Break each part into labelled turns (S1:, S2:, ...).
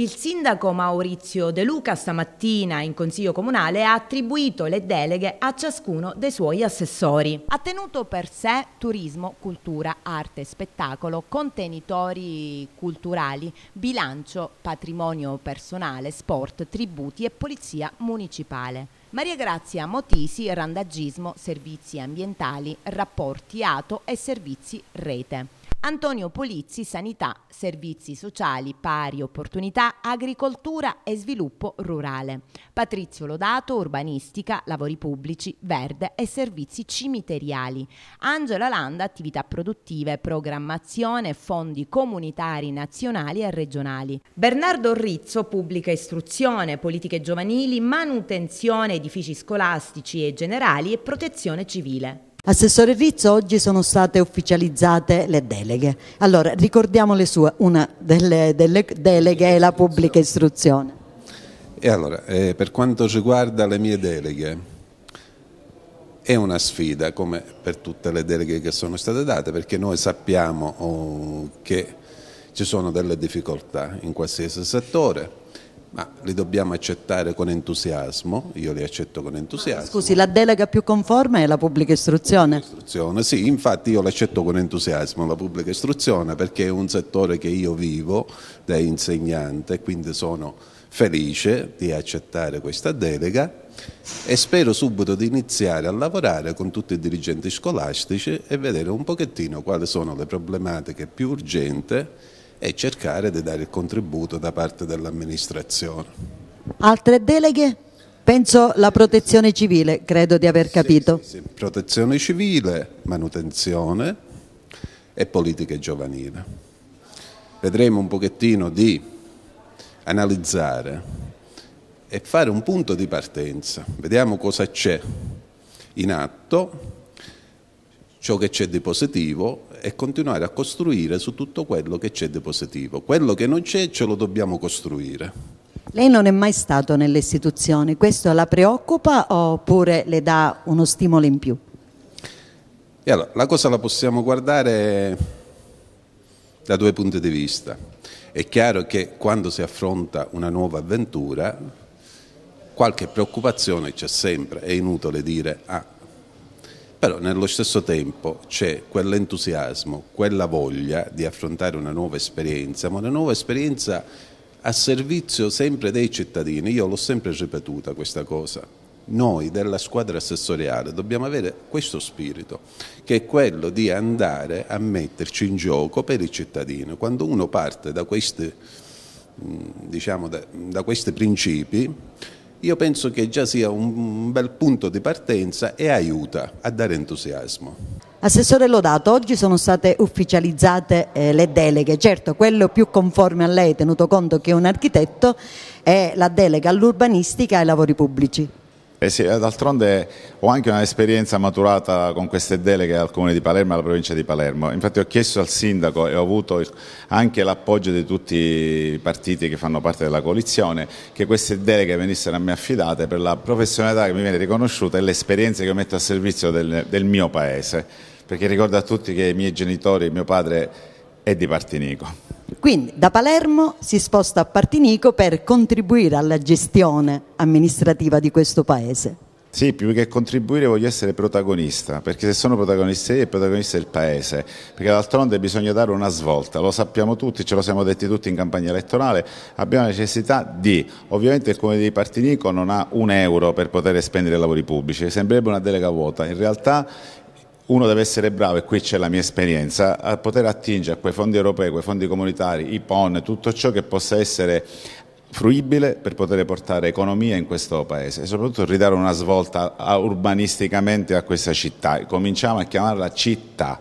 S1: Il sindaco Maurizio De Luca stamattina in Consiglio Comunale ha attribuito le deleghe a ciascuno dei suoi assessori. Ha tenuto per sé turismo, cultura, arte, spettacolo, contenitori culturali, bilancio, patrimonio personale, sport, tributi e polizia municipale. Maria Grazia Motisi, randagismo, servizi ambientali, rapporti ATO e servizi rete. Antonio Polizzi, Sanità, Servizi Sociali, Pari Opportunità, Agricoltura e Sviluppo Rurale. Patrizio Lodato, Urbanistica, Lavori Pubblici, Verde e Servizi Cimiteriali. Angela Landa, Attività Produttive, Programmazione, Fondi Comunitari Nazionali e Regionali. Bernardo Rizzo, Pubblica Istruzione, Politiche Giovanili, Manutenzione, Edifici Scolastici e Generali e Protezione Civile. Assessore Rizzo, oggi sono state ufficializzate le deleghe. Allora, ricordiamo le sue, una delle, delle deleghe è la pubblica istruzione.
S2: E Allora, eh, per quanto riguarda le mie deleghe, è una sfida come per tutte le deleghe che sono state date perché noi sappiamo oh, che ci sono delle difficoltà in qualsiasi settore ma li dobbiamo accettare con entusiasmo, io li accetto con entusiasmo.
S1: Scusi, la delega più conforme è la pubblica istruzione? La pubblica
S2: istruzione, sì, infatti io l'accetto con entusiasmo la pubblica istruzione perché è un settore che io vivo da insegnante, quindi sono felice di accettare questa delega e spero subito di iniziare a lavorare con tutti i dirigenti scolastici e vedere un pochettino quali sono le problematiche più urgenti e cercare di dare il contributo da parte dell'amministrazione.
S1: Altre deleghe? Penso la protezione civile, credo di aver capito. Sì, sì,
S2: sì. Protezione civile, manutenzione e politiche giovanili. Vedremo un pochettino di analizzare e fare un punto di partenza. Vediamo cosa c'è in atto ciò che c'è di positivo e continuare a costruire su tutto quello che c'è di positivo. Quello che non c'è ce lo dobbiamo costruire.
S1: Lei non è mai stato nelle istituzioni, questo la preoccupa oppure le dà uno stimolo in più?
S2: E allora, la cosa la possiamo guardare da due punti di vista. È chiaro che quando si affronta una nuova avventura qualche preoccupazione c'è sempre, è inutile dire ah, però nello stesso tempo c'è quell'entusiasmo, quella voglia di affrontare una nuova esperienza, ma una nuova esperienza a servizio sempre dei cittadini. Io l'ho sempre ripetuta questa cosa. Noi della squadra assessoriale dobbiamo avere questo spirito, che è quello di andare a metterci in gioco per i cittadini. Quando uno parte da questi, mm, diciamo, da, da questi principi, io penso che già sia un bel punto di partenza e aiuta a dare entusiasmo.
S1: Assessore Lodato, oggi sono state ufficializzate eh, le deleghe, certo quello più conforme a lei tenuto conto che è un architetto è la delega all'urbanistica e ai lavori pubblici.
S3: Eh sì, eh, d'altronde ho anche un'esperienza maturata con queste deleghe al Comune di Palermo e alla provincia di Palermo. Infatti ho chiesto al sindaco e ho avuto anche l'appoggio di tutti i partiti che fanno parte della coalizione che queste deleghe venissero a me affidate per la professionalità che mi viene riconosciuta e l'esperienza che metto a servizio del, del mio paese. Perché ricordo a tutti che i miei genitori, mio padre è di Partinico.
S1: Quindi da Palermo si sposta a Partinico per contribuire alla gestione amministrativa di questo paese.
S3: Sì, più che contribuire voglio essere protagonista, perché se sono protagonista io e protagonista è il Paese, perché d'altronde bisogna dare una svolta, lo sappiamo tutti, ce lo siamo detti tutti in campagna elettorale, abbiamo necessità di, ovviamente il Comune di Partinico non ha un euro per poter spendere i lavori pubblici, sembrerebbe una delega vuota, in realtà uno deve essere bravo, e qui c'è la mia esperienza, a poter attingere a quei fondi europei, quei fondi comunitari, i PON, tutto ciò che possa essere fruibile per poter portare economia in questo paese e soprattutto ridare una svolta a, urbanisticamente a questa città. Cominciamo a chiamarla città.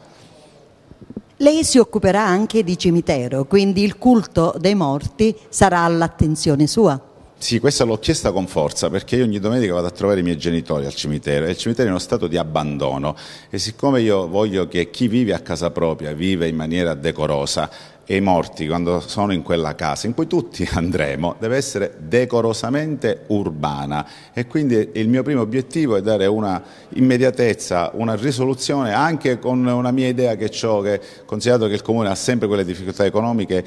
S1: Lei si occuperà anche di cimitero, quindi il culto dei morti sarà
S3: all'attenzione sua. Sì, questa l'ho chiesta con forza perché io ogni domenica vado a trovare i miei genitori al cimitero e il cimitero è uno stato di abbandono e siccome io voglio che chi vive a casa propria vive in maniera decorosa e i morti quando sono in quella casa in cui tutti andremo deve essere decorosamente urbana e quindi il mio primo obiettivo è dare una immediatezza, una risoluzione anche con una mia idea che ciò che considerato che il comune ha sempre quelle difficoltà economiche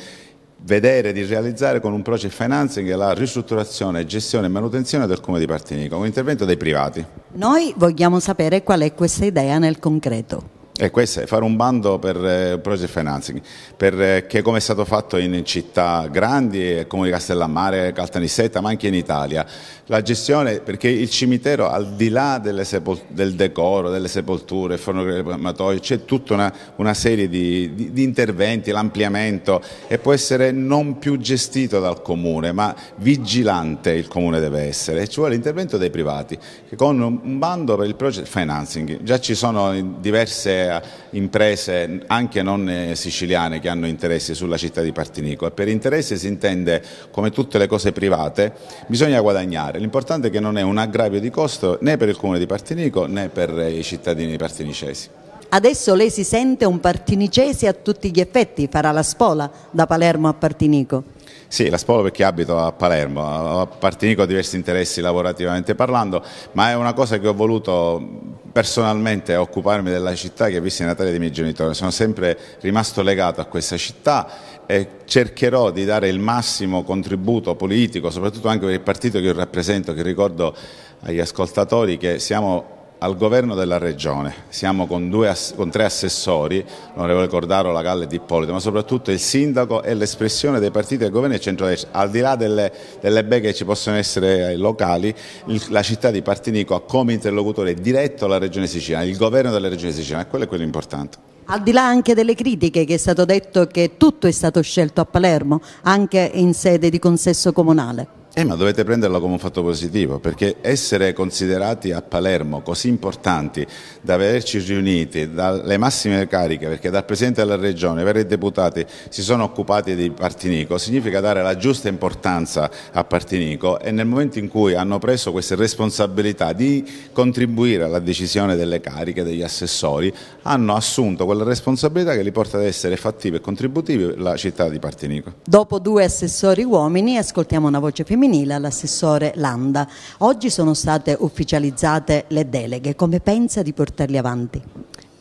S3: vedere di realizzare con un project financing la ristrutturazione, gestione e manutenzione del comune di Partinico, un intervento dei privati.
S1: Noi vogliamo sapere qual è questa idea nel concreto.
S3: E eh, questo è fare un bando per eh, project financing, perché eh, come è stato fatto in città grandi come Castellammare, Caltanissetta, ma anche in Italia. La gestione, perché il cimitero al di là del decoro, delle sepolture, il forno crematorio, c'è tutta una, una serie di, di, di interventi, l'ampliamento e può essere non più gestito dal comune, ma vigilante il comune deve essere. E ci vuole l'intervento dei privati, che con un bando per il project financing, già ci sono diverse europea imprese anche non eh, siciliane che hanno interessi sulla città di Partinico e per interesse si intende come tutte le cose private bisogna guadagnare, l'importante è che non è un aggravio di costo né per il comune di Partinico né per eh, i cittadini partinicesi.
S1: Adesso lei si sente un partinicese a tutti gli effetti, farà la spola da Palermo a Partinico.
S3: Sì, la spola perché abito a Palermo, a Partinico ho diversi interessi lavorativamente parlando, ma è una cosa che ho voluto personalmente a occuparmi della città che è destinataria dei miei genitori. Sono sempre rimasto legato a questa città e cercherò di dare il massimo contributo politico, soprattutto anche per il partito che io rappresento, che ricordo agli ascoltatori che siamo al governo della regione. Siamo con, due, con tre assessori, l'onorevole Cordaro, la Galle e Dippolito, ma soprattutto il sindaco e l'espressione dei partiti del governo e del centrodestra. Al di là delle, delle beghe che ci possono essere eh, locali, il, la città di Partinico ha come interlocutore diretto la regione siciliana, il governo della regione siciliana, quello è quello importante.
S1: Al di là anche delle critiche che è stato detto che tutto è stato scelto a Palermo, anche in sede di consesso comunale.
S3: Eh, ma dovete prenderlo come un fatto positivo, perché essere considerati a Palermo così importanti da averci riuniti dalle massime cariche, perché dal Presidente della Regione per i deputati si sono occupati di Partinico, significa dare la giusta importanza a Partinico e nel momento in cui hanno preso queste responsabilità di contribuire alla decisione delle cariche, degli assessori, hanno assunto quella responsabilità che li porta ad essere fattivi e contributivi la città di Partinico.
S1: Dopo due assessori uomini ascoltiamo una voce femminile femminile all'assessore Landa. Oggi sono state ufficializzate le deleghe, come pensa di portarle avanti?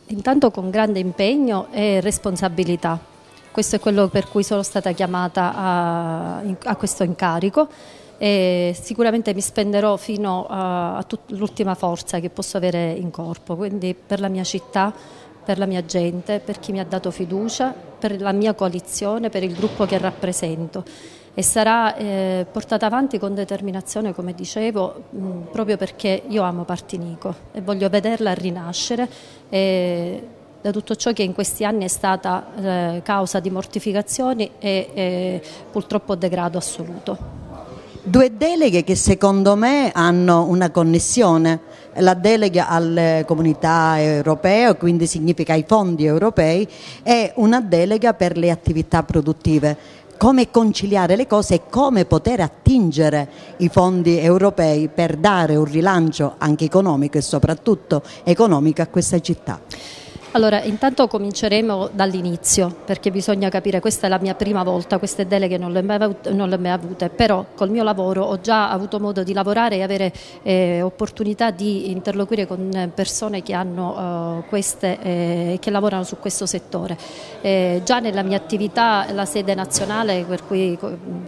S4: Intanto con grande impegno e responsabilità. Questo è quello per cui sono stata chiamata a, a questo incarico e sicuramente mi spenderò fino all'ultima forza che posso avere in corpo, quindi per la mia città, per la mia gente, per chi mi ha dato fiducia, per la mia coalizione, per il gruppo che rappresento e sarà eh, portata avanti con determinazione, come dicevo, mh, proprio perché io amo Partinico e voglio vederla rinascere e, da tutto ciò che in questi anni è stata eh, causa di mortificazioni e, e purtroppo degrado assoluto.
S1: Due deleghe che secondo me hanno una connessione, la delega alle comunità europee, quindi significa ai fondi europei, e una delega per le attività produttive come conciliare le cose e come poter attingere i fondi europei per dare un rilancio anche economico e soprattutto economico a questa città.
S4: Allora, intanto cominceremo dall'inizio, perché bisogna capire, questa è la mia prima volta, queste deleghe non le, avute, non le ho mai avute, però col mio lavoro ho già avuto modo di lavorare e avere eh, opportunità di interloquire con persone che, hanno, eh, queste, eh, che lavorano su questo settore. Eh, già nella mia attività la sede nazionale cui,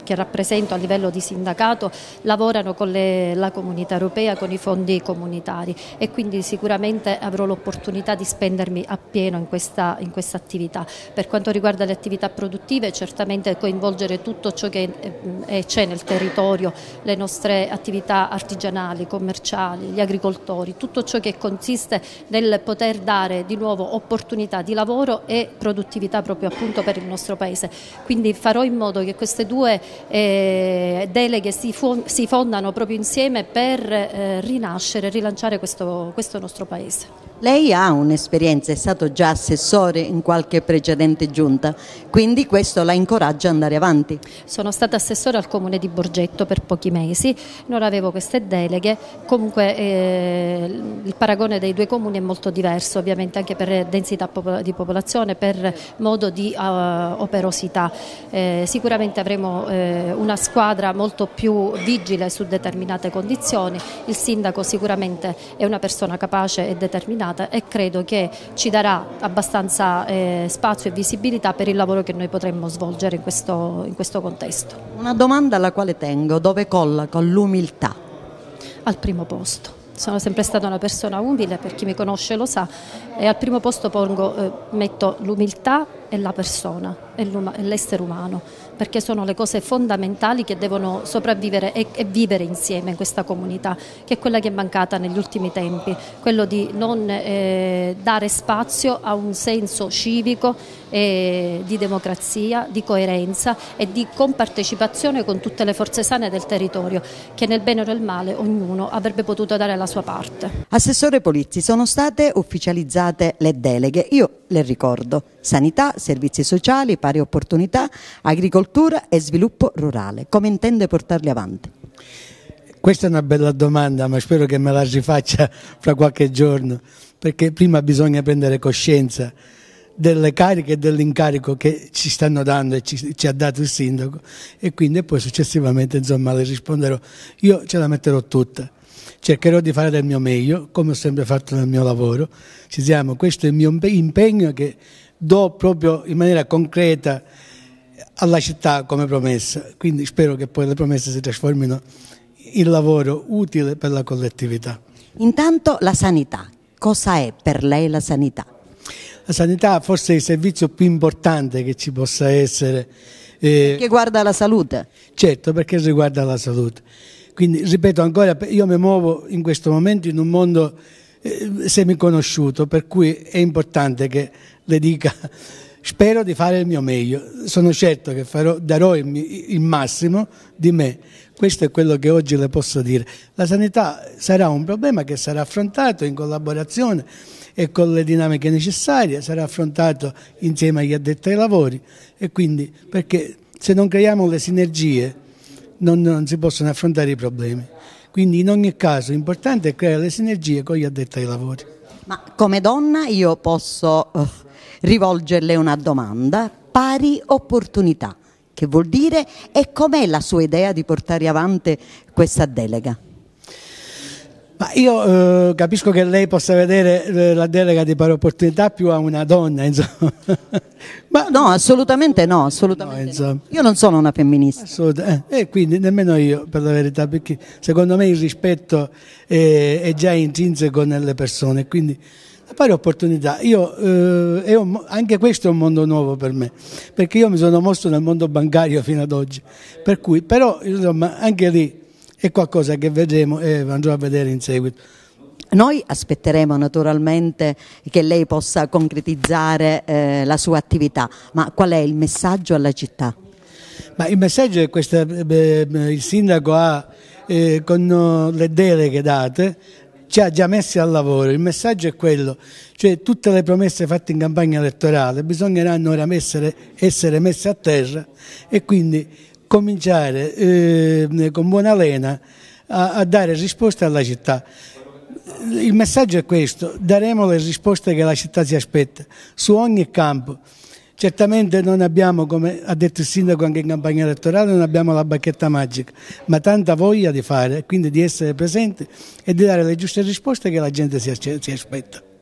S4: che rappresento a livello di sindacato lavorano con le, la comunità europea, con i fondi comunitari e quindi sicuramente avrò l'opportunità di spendermi appieno in questa, in questa attività. Per quanto riguarda le attività produttive, certamente coinvolgere tutto ciò che eh, eh, c'è nel territorio, le nostre attività artigianali, commerciali, gli agricoltori, tutto ciò che consiste nel poter dare di nuovo opportunità di lavoro e produttività proprio appunto per il nostro Paese. Quindi farò in modo che queste due eh, deleghe si, si, fondano proprio insieme per eh, rinascere e rilanciare questo, questo nostro Paese.
S1: Lei ha un'esperienza, è stato già assessore in qualche precedente
S4: giunta, quindi questo la incoraggia ad andare avanti. Sono stata assessore al comune di Borgetto per pochi mesi, non avevo queste deleghe, comunque eh, il paragone dei due comuni è molto diverso, ovviamente anche per densità di popolazione, per modo di uh, operosità. Eh, sicuramente avremo eh, una squadra molto più vigile su determinate condizioni, il sindaco sicuramente è una persona capace e determinata determinata e credo che ci darà abbastanza eh, spazio e visibilità per il lavoro che noi potremmo svolgere in questo, in questo contesto.
S1: Una domanda alla quale tengo, dove colla con l'umiltà?
S4: Al primo posto. Sono sempre stata una persona umile, per chi mi conosce lo sa, e al primo posto pongo, eh, metto l'umiltà è la persona, è l'essere umano, perché sono le cose fondamentali che devono sopravvivere e, e, vivere insieme in questa comunità, che è quella che è mancata negli ultimi tempi, quello di non eh, dare spazio a un senso civico eh, di democrazia, di coerenza e di compartecipazione con tutte le forze sane del territorio, che nel bene o nel male ognuno avrebbe potuto dare la sua parte.
S1: Assessore Polizzi, sono state ufficializzate le deleghe, io le ricordo, sanità servizi sociali, pari opportunità, agricoltura e sviluppo rurale. Come intende
S5: portarli avanti? Questa è una bella domanda, ma spero che me la rifaccia fra qualche giorno, perché prima bisogna prendere coscienza delle cariche e dell'incarico che ci stanno dando e ci, ci, ha dato il sindaco e quindi poi successivamente insomma le risponderò. Io ce la metterò tutta, cercherò di fare del mio meglio, come ho sempre fatto nel mio lavoro, ci siamo, questo è il mio impegno che do proprio in maniera concreta alla città come promessa. Quindi spero che poi le promesse si trasformino in lavoro utile per la collettività. Intanto la sanità, cosa è per lei la sanità? La sanità forse è il servizio più importante che ci possa essere. Eh, che guarda la salute? Certo, perché riguarda la salute. Quindi, ripeto ancora, io mi muovo in questo momento in un mondo eh, semiconosciuto, per cui è importante che le dica spero di fare il mio meglio, sono certo che farò, darò il, il massimo di me. Questo è quello che oggi le posso dire. La sanità sarà un problema che sarà affrontato in collaborazione e con le dinamiche necessarie, sarà affrontato insieme agli addetti ai lavori e quindi perché se non creiamo le sinergie non, non si possono affrontare i problemi. Quindi in ogni caso l'importante è creare le sinergie con gli addetti ai lavori. Ma come donna io posso eh, rivolgerle una
S1: domanda, pari opportunità, che vuol dire e com'è la sua idea di portare avanti questa delega?
S5: Ma io eh, capisco che lei possa vedere eh, la delega di pari opportunità più a una donna, insomma. Ma no, assolutamente no, assolutamente no, no. Io non sono una femminista. Assoluta, eh, e quindi nemmeno io, per la verità, perché secondo me il rispetto eh, è già intrinseco nelle persone, quindi la pari opportunità. Io, eh, un, anche questo è un mondo nuovo per me, perché io mi sono mosso nel mondo bancario fino ad oggi, per cui, però, insomma, anche lì è qualcosa che vedremo e andrò a vedere in seguito. Noi
S1: aspetteremo naturalmente che lei possa concretizzare eh, la sua attività,
S5: ma qual è il messaggio alla città? Ma il messaggio è questo, eh, eh, il sindaco ha, eh, con le deleghe date, ci ha già messi al lavoro, il messaggio è quello, cioè tutte le promesse fatte in campagna elettorale bisogneranno ora essere, essere messe a terra e quindi cominciare eh, con buona lena a, a dare risposte alla città. Il messaggio è questo, daremo le risposte che la città si aspetta su ogni campo. Certamente non abbiamo, come ha detto il sindaco anche in campagna elettorale, non abbiamo la bacchetta magica, ma tanta voglia di fare, quindi di essere presenti e di dare le giuste risposte che la gente si aspetta.